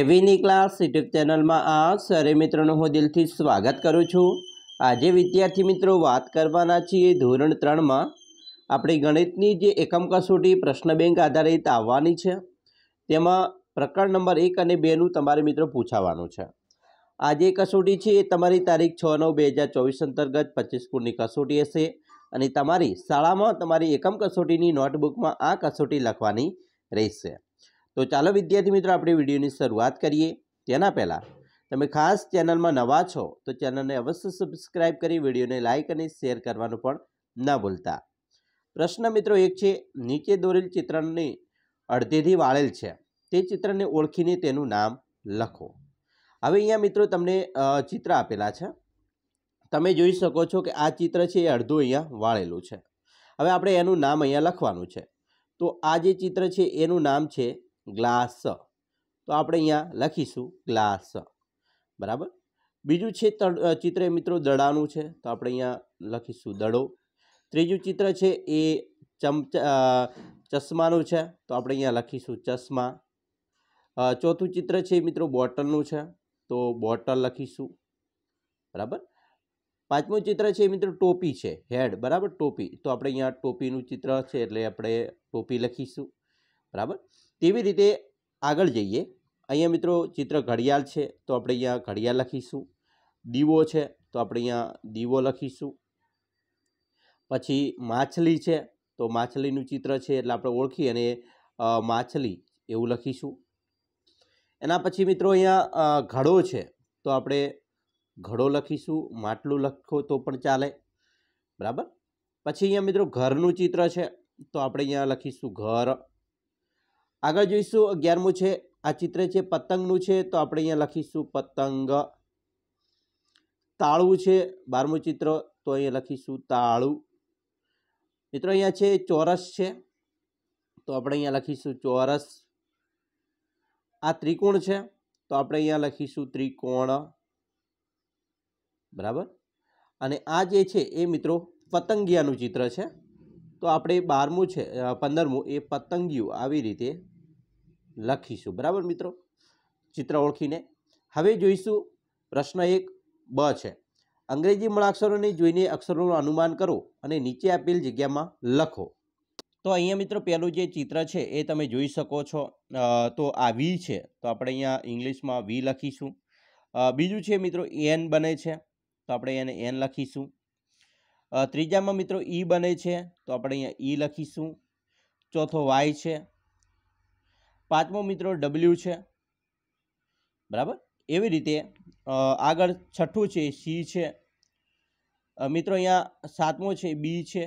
એવીની class YouTube ચેનલમાં આ સરે મિત્રોનું હું દિલથી સ્વાગત કરું છું આજે વિદ્યાર્થી મિત્રો વાત કરવાના છીએ ધોરણ ત્રણમાં આપણી ગણિતની જે એકમ કસોટી પ્રશ્ન બેંક આધારિત આવવાની છે તેમાં પ્રકરણ નંબર એક અને બેનું તમારે મિત્રો પૂછાવાનું છે આ જે કસોટી છે એ તમારી તારીખ છ નવ બે હજાર ચોવીસ અંતર્ગત પચીસ ગુણની કસોટી હશે અને તમારી શાળામાં તમારી એકમ કસોટીની નોટબુકમાં આ કસોટી લખવાની રહેશે તો ચાલો વિદ્યાર્થી મિત્રો આપણે વિડીયોની શરૂઆત કરીએ તેના પહેલાં તમે ખાસ ચેનલમાં નવા છો તો ચેનલને અવશ્ય સબસ્ક્રાઇબ કરી વિડીયોને લાઇક અને શેર કરવાનું પણ ન ભૂલતા પ્રશ્ન મિત્રો એક છે નીચે દોરેલ ચિત્રની અડધેથી વાળેલ છે તે ચિત્રને ઓળખીને તેનું નામ લખો હવે અહીંયા મિત્રો તમને ચિત્ર આપેલા છે તમે જોઈ શકો છો કે આ ચિત્ર છે એ અડધું અહીંયા વાળેલું છે હવે આપણે એનું નામ અહીંયા લખવાનું છે તો આ જે ચિત્ર છે એનું નામ છે ગ્લાસ તો આપણે અહીંયા લખીશું ગ્લાસ બરાબર બીજું છે ચિત્ર મિત્રો દડાનું છે તો આપણે અહીંયા લખીશું દડો ત્રીજું ચિત્ર છે એ ચમચા ચશ્માનું છે તો આપણે અહીંયા લખીશું ચશ્મા ચોથું ચિત્ર છે મિત્રો બોટલનું છે તો બોટલ લખીશું બરાબર પાંચમું ચિત્ર છે મિત્રો ટોપી છે હેડ બરાબર ટોપી તો આપણે અહીંયા ટોપીનું ચિત્ર છે એટલે આપણે ટોપી લખીશું બરાબર તેવી રીતે આગળ જઈએ અહીંયા મિત્રો ચિત્ર ઘડિયાળ છે તો આપણે અહીંયા ઘડિયાળ લખીશું દીવો છે તો આપણે અહીંયા દીવો લખીશું પછી માછલી છે તો માછલીનું ચિત્ર છે એટલે આપણે ઓળખી અને માછલી એવું લખીશું એના પછી મિત્રો અહીંયા ઘડો છે તો આપણે ઘડો લખીશું માટલું લખો તો પણ ચાલે બરાબર પછી અહીંયા મિત્રો ઘરનું ચિત્ર છે તો આપણે અહીંયા લખીશું ઘર આગળ જોઈશું અગિયારમું છે આ ચિત્ર છે પતંગનું છે તો આપણે અહીંયા લખીશું પતંગ તાળું છે બારમું ચિત્ર તો અહીંયા લખીશું તાળું મિત્રો અહીંયા છે ચોરસ છે તો આપણે અહીંયા લખીશું ચોરસ આ ત્રિકોણ છે તો આપણે અહીંયા લખીશું ત્રિકોણ બરાબર અને આ જે છે એ મિત્રો પતંગિયાનું ચિત્ર છે તો આપણે બારમું છે પંદરમું એ પતંગિયું આવી રીતે લખીશું બરાબર મિત્રો ચિત્ર ઓળખીને હવે જોઈશું પ્રશ્ન એક બ છે અંગ્રેજી મૂળાક્ષરોને જોઈને અક્ષરોનું અનુમાન કરો અને નીચે આપેલ જગ્યામાં લખો તો અહીંયા મિત્રો પહેલું જે ચિત્ર છે એ તમે જોઈ શકો છો તો આ વી છે તો આપણે અહીંયા ઇંગ્લિશમાં વી લખીશું બીજું છે મિત્રો એન બને છે તો આપણે એને એન લખીશું ત્રીજામાં મિત્રો ઈ e બને છે તો આપણે અહીંયા ઈ e લખીશું ચોથો વાય છે પાંચમો મિત્રો ડબલ્યુ છે બરાબર એવી રીતે આગળ છઠ્ઠું છે સી છે મિત્રો અહીંયા સાતમો છે બી છે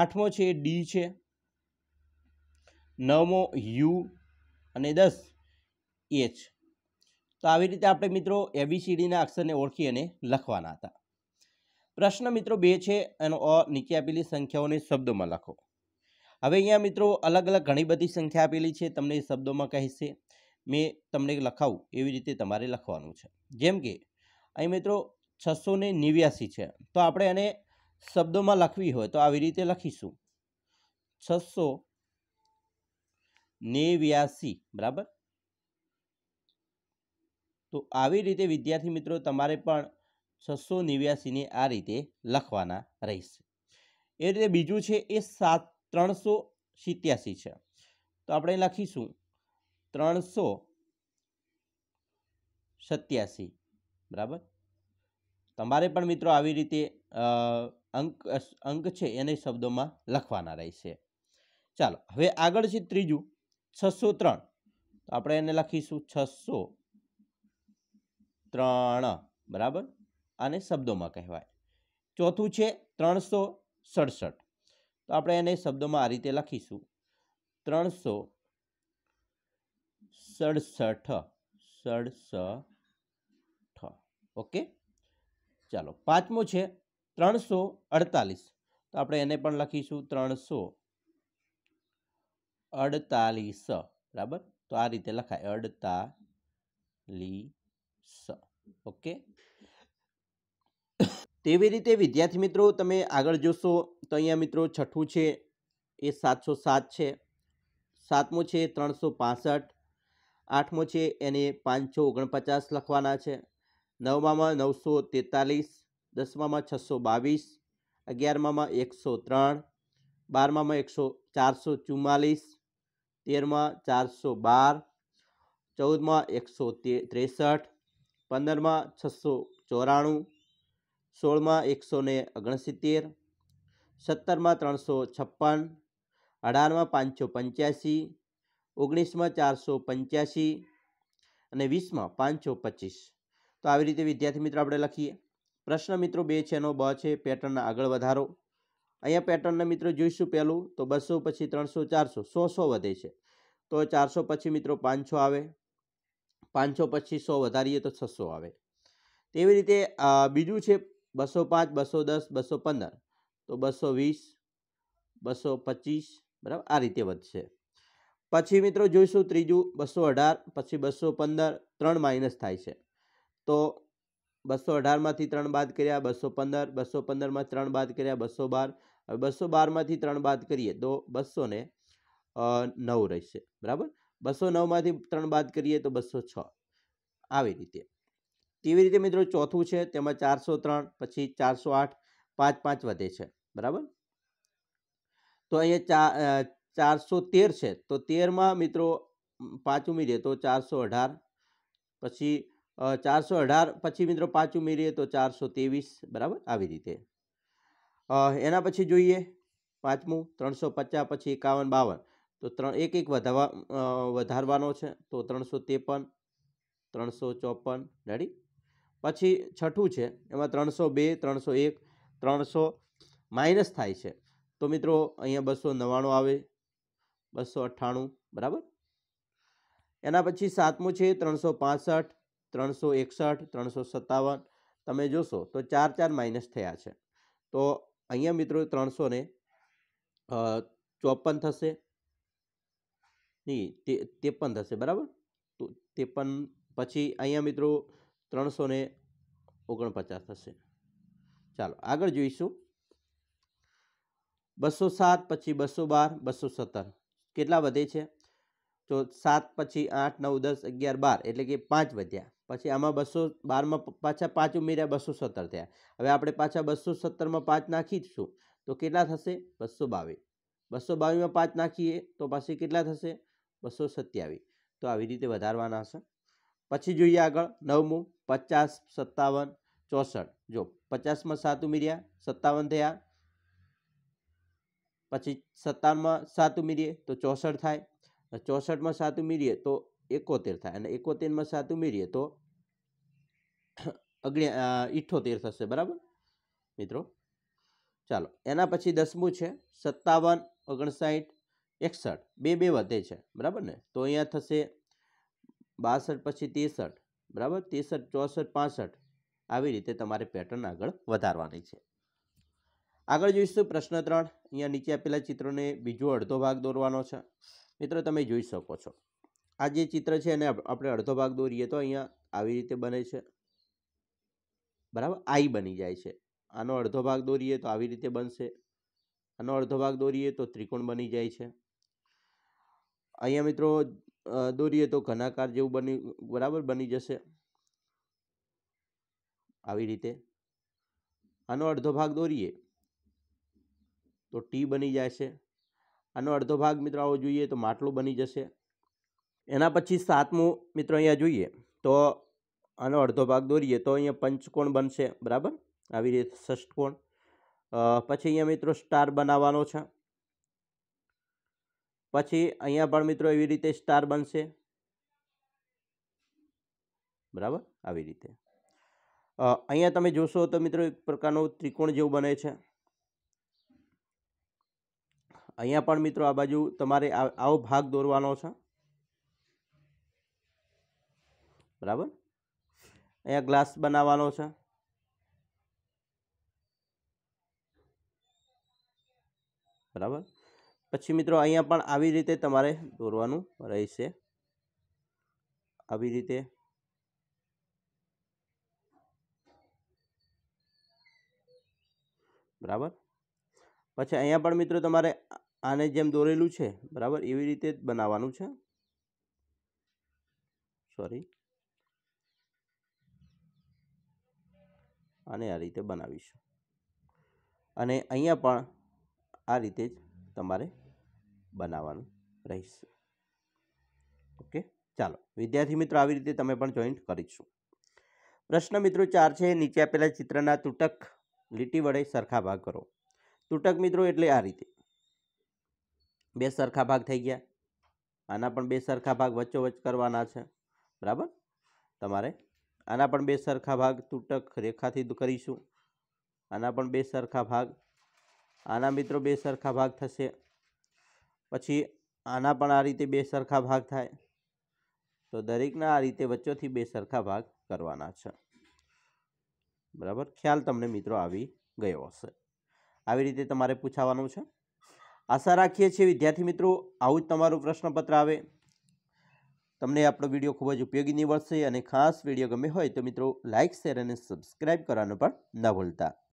આઠમો છે ડી છે નવમો યુ અને દસ એચ તો આવી રીતે આપણે મિત્રો એબીસીડીના અક્ષરને ઓળખી અને લખવાના હતા પ્રશ્ન મિત્રો બે છે એનો અ નીચે આપેલી સંખ્યાઓને શબ્દોમાં લખો હવે અહીંયા મિત્રો અલગ અલગ ઘણી બધી સંખ્યા આપેલી છે તમને શબ્દોમાં કહેશે મેં તમને લખાવું એવી રીતે તમારે લખવાનું છે જેમ કે અહીં મિત્રો છસો ને નેવ્યાસી છે તો આપણે એને શબ્દોમાં લખવી હોય તો આવી રીતે લખીશું છસો નેવ્યાસી બરાબર તો આવી રીતે વિદ્યાર્થી મિત્રો તમારે પણ છસો નેવ્યાસીને આ રીતે લખવાના રહેશે એ રીતે બીજું છે એ સાત ત્રણસો સિત્યાસી છે તો આપણે લખીશું ત્રણસો સત્યાસી બરાબર તમારે પણ મિત્રો આવી રીતે અંક અંક છે એને શબ્દોમાં લખવાના રહેશે ચાલો હવે આગળ છે ત્રીજું છસો ત્રણ તો આપણે એને લખીશું છસો ત્રણ બરાબર આને શબ્દોમાં કહેવાય ચોથું છે ત્રણસો સડસઠ તો આપણે એને શબ્દોમાં આ રીતે લખીશું ત્રણસો સડસઠ સડસઠ ઓકે ચાલો પાંચમો છે ત્રણસો અડતાલીસ તો આપણે એને પણ લખીશું ત્રણસો અડતાલીસ બરાબર તો આ રીતે લખાય અડતાલીસ ઓકે તેવી રીતે વિદ્યાર્થી મિત્રો તમે આગળ જોશો તો અહીંયા મિત્રો છઠ્ઠું છે એ સાતસો સાત છે સાતમું છે ત્રણસો પાસઠ આઠમું છે એને પાંચસો ઓગણપચાસ લખવાના છે નવમામાં નવસો તેતાલીસ દસમામાં છસો બાવીસ અગિયારમામાં એકસો ત્રણ બારમામાં એકસો ચારસો ચુમ્માલીસ તેરમાં ચારસો બાર ચૌદમાં એકસો તે ત્રેસઠ પંદરમાં છસો ચોરાણું સોળમાં એકસો ને ઓગણસિત્તેર સત્તરમાં ત્રણસો છપ્પન અઢારમાં પાંચસો પંચ્યાસી ઓગણીસમાં ચારસો પંચ્યાસી અને વીસમાં પાંચસો પચીસ તો આવી રીતે વિદ્યાર્થી મિત્રો આપણે લખીએ પ્રશ્ન મિત્રો બે છે એનો બ છે પેટર્ન આગળ વધારો અહીંયા પેટર્નના મિત્રો જોઈશું પહેલું તો બસો પછી ત્રણસો ચારસો સો સો વધે છે તો ચારસો પછી મિત્રો પાંચસો આવે પાંચસો પછી સો વધારીએ તો છસો આવે તેવી રીતે બીજું છે બસો પાંચ બસો દસ બસો પંદર તો બસો વીસ બસો પચીસ બરાબર આ રીતે વધશે પછી મિત્રો જોઈશું ત્રીજું બસો અઢાર પછી બસો પંદર ત્રણ માઇનસ થાય છે તો બસો અઢારમાંથી ત્રણ બાદ કર્યા બસો પંદર બસો પંદરમાં ત્રણ બાદ કર્યા બસો બાર હવે બસો બારમાંથી ત્રણ બાદ કરીએ તો બસો ને નવ રહેશે બરાબર બસો નવમાંથી ત્રણ બાદ કરીએ તો બસો છ આવી રીતે એવી રીતે મિત્રો ચોથું છે તેમાં 403 પછી 408 પાંચ પાંચ વધે છે બરાબર તો અહીંયા 4 413 છે તો 13 માં મિત્રો પાંચ ઉમેરીએ તો 418 પછી 418 પછી મિત્રો પાંચ ઉમેરીએ તો 423 બરાબર આવી રીતે અ એના પછી જોઈએ પાંચમો 350 પછી 51 52 તો 3 એક એક વધા વધારવાનો છે તો 353 354 રેડી પછી છઠ્ઠું છે એમાં ત્રણસો બે ત્રણસો એક ત્રણસો માઇનસ થાય છે તો મિત્રો અહીંયા બસો નવ્વાણું આવે બસો અઠ્ઠાણું બરાબર એના પછી સાતમું છે ત્રણસો પાસઠ ત્રણસો એકસઠ ત્રણસો સત્તાવન તમે જોશો તો ચાર ચાર માઇનસ થયા છે તો અહીંયા મિત્રો ત્રણસો ને ચોપન થશે નહીં ત્રેપન થશે બરાબર તો તેપન પછી અહીંયા મિત્રો ત્રણસો ને ઓગણપચાસ થશે ચાલો આગળ જોઈશું બસો સાત પછી બસો બાર બસો સત્તર કેટલા વધે છે તો સાત પછી આઠ નવ દસ અગિયાર બાર એટલે કે પાંચ વધ્યા પછી આમાં બસો બારમાં પાછા પાંચ ઉમેર્યા બસો સત્તર થયા હવે આપણે પાછા બસો સત્તરમાં પાંચ નાખી નાખીશું તો કેટલા થશે બસો બાવીસ બસો બાવીસમાં પાંચ નાખીએ તો પછી કેટલા થશે બસો સત્યાવીસ તો આવી રીતે વધારવાના હશે પછી જોઈએ આગળ નવમું પચાસ સત્તાવન ચોસઠ જો પચાસમાં સાત ઉમેર્યા સત્તાવન થયા પછી સત્તાવનમાં સાત ઉમેરીએ તો ચોસઠ થાય ચોસઠમાં સાત ઉમેરીએ તો એકોતેર થાય અને એકોતેરમાં સાત ઉમેરીએ તો અગણે ઇઠ્ઠોતેર થશે બરાબર મિત્રો ચાલો એના પછી દસમું છે સત્તાવન ઓગણસાઠ એકસઠ બે બે વધે છે બરાબર ને તો અહીંયા થશે બાસઠ પછી ત્રેસઠ બરાબર ત્રેસઠ ચોસઠ પાસઠ આવી રીતે તમારે પેટર્ન આગળ વધારવાની છે આગળ જોઈશું પ્રશ્ન ત્રણ અહીંયા નીચે આપેલા ચિત્રોને બીજો અડધો ભાગ દોરવાનો છે મિત્રો તમે જોઈ શકો છો આ જે ચિત્ર છે એને આપણે અડધો ભાગ દોરીએ તો અહીંયા આવી રીતે બને છે બરાબર આઈ બની જાય છે આનો અડધો ભાગ દોરીએ તો આવી રીતે બનશે આનો અડધો ભાગ દોરીએ તો ત્રિકોણ બની જાય છે અહીંયા મિત્રો દોરીએ તો ઘનાકાર જેવું બની બરાબર બની જશે આવી રીતે આનો અડધો ભાગ દોરીએ તો ટી બની જાય છે આનો અડધો ભાગ મિત્રો આવો જોઈએ તો માટલું બની જશે એના પછી સાતમું મિત્રો અહીંયા જોઈએ તો આનો અડધો ભાગ દોરીએ તો અહીંયા પંચકોણ બનશે બરાબર આવી રીતે ષષ્ટકોણ પછી અહીંયા મિત્રો સ્ટાર બનાવવાનો છે પછી અહીંયા પણ મિત્રો એવી રીતે સ્ટાર બનશે બરાબર આવી રીતે અહીંયા તમે જોશો તો મિત્રો એક પ્રકારનો ત્રિકોણ જેવું બને છે અહીંયા પણ મિત્રો આ બાજુ તમારે આવો ભાગ દોરવાનો છે બરાબર અહીંયા ગ્લાસ બનાવવાનો છે બરાબર પછી મિત્રો અહીંયા પણ આવી રીતે તમારે દોરવાનું રહેશે આવી રીતે બરાબર પછી અહીંયા પણ મિત્રો તમારે આને જેમ દોરેલું છે બરાબર એવી રીતે જ બનાવવાનું છે સોરી અને આ રીતે બનાવીશું અને અહીંયા પણ આ રીતે જ તમારે બનાવવાનું રહેશે ઓકે ચાલો વિદ્યાર્થી મિત્રો આવી રીતે તમે પણ જોઈન્ટ કરીશું પ્રશ્ન મિત્રો ચાર છે નીચે આપેલા ચિત્રના તૂટક લીટી વડે સરખા ભાગ કરો તૂટક મિત્રો એટલે આ રીતે બે સરખા ભાગ થઈ ગયા આના પણ બે સરખા ભાગ વચ્ચોવચ્ચ કરવાના છે બરાબર તમારે આના પણ બે સરખા ભાગ તૂટક રેખાથી કરીશું આના પણ બે સરખા ભાગ આના મિત્રો બે સરખા ભાગ થશે પછી આના પણ આ રીતે બે સરખા ભાગ થાય તો દરેકના આ રીતે વચ્ચેથી બે સરખા ભાગ કરવાના છે બરાબર ખ્યાલ તમને મિત્રો આવી ગયો હશે આવી રીતે તમારે પૂછાવાનું છે આશા રાખીએ છીએ વિદ્યાર્થી મિત્રો આવું જ તમારું પ્રશ્નપત્ર આવે તમને આપણો વિડીયો ખૂબ જ ઉપયોગી નીવડશે અને ખાસ વિડીયો ગમે હોય તો મિત્રો લાઇક શેર અને સબસ્ક્રાઈબ કરવાનું પણ ન ભૂલતા